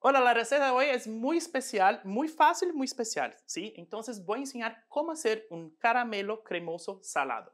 Hola, la receta de hoy es muy especial, muy fácil, muy especial, ¿sí? Entonces voy a enseñar cómo hacer un caramelo cremoso salado.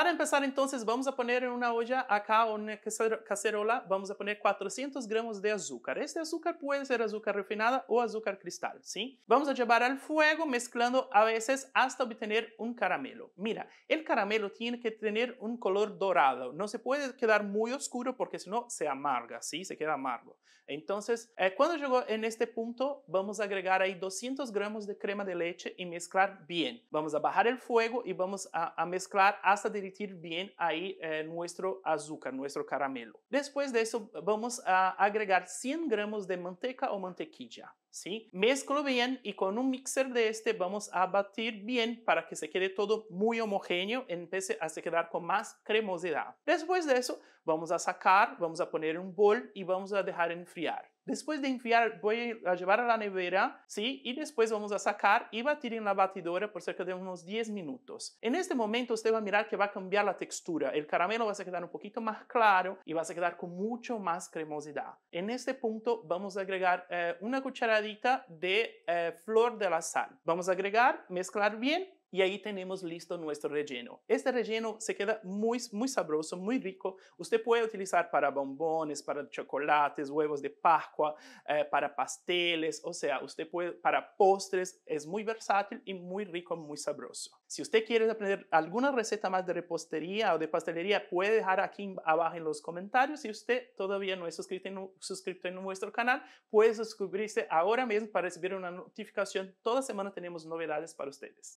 Para empezar entonces vamos a poner en una olla acá o una cacerola, vamos a poner 400 gramos de azúcar. Este azúcar puede ser azúcar refinada o azúcar cristal, ¿sí? Vamos a llevar al fuego mezclando a veces hasta obtener un caramelo. Mira, el caramelo tiene que tener un color dorado, no se puede quedar muy oscuro porque si no se amarga, ¿sí? Se queda amargo. Entonces, eh, cuando llegó en este punto, vamos a agregar ahí 200 gramos de crema de leche y mezclar bien. Vamos a bajar el fuego y vamos a, mezclar hasta bien ahí eh, nuestro azúcar, nuestro caramelo. Después de eso vamos a agregar 100 gramos de manteca o mantequilla. ¿sí? Mezclo bien y con un mixer de este vamos a batir bien para que se quede todo muy homogéneo, empiece a se quedar con más cremosidad. Después de eso vamos a sacar, vamos a poner un bol y vamos a dejar enfriar. Después de enfriar, voy a llevar a la nevera, ¿sí? Y después vamos a sacar y batir en la batidora por cerca de unos 10 minutos. En este momento usted va a mirar que va a cambiar la textura. El caramelo va a quedar un poquito más claro y va a quedar con mucho más cremosidad. En este punto vamos a agregar eh, una cucharadita de eh, flor de la sal. Vamos a agregar, mezclar bien y ahí tenemos listo nuestro relleno. Este relleno se queda muy, muy sabroso, muy rico. Usted puede utilizar para bombones, para chocolates, huevos de Pascua, eh, para pasteles, o sea, usted puede para postres. Es muy versátil y muy rico, muy sabroso. Si usted quiere aprender alguna receta más de repostería o de pastelería, puede dejar aquí abajo en los comentarios. Si usted todavía no es suscrito suscrito en nuestro canal, puede suscribirse ahora mismo para recibir una notificación. Toda semana tenemos novedades para ustedes.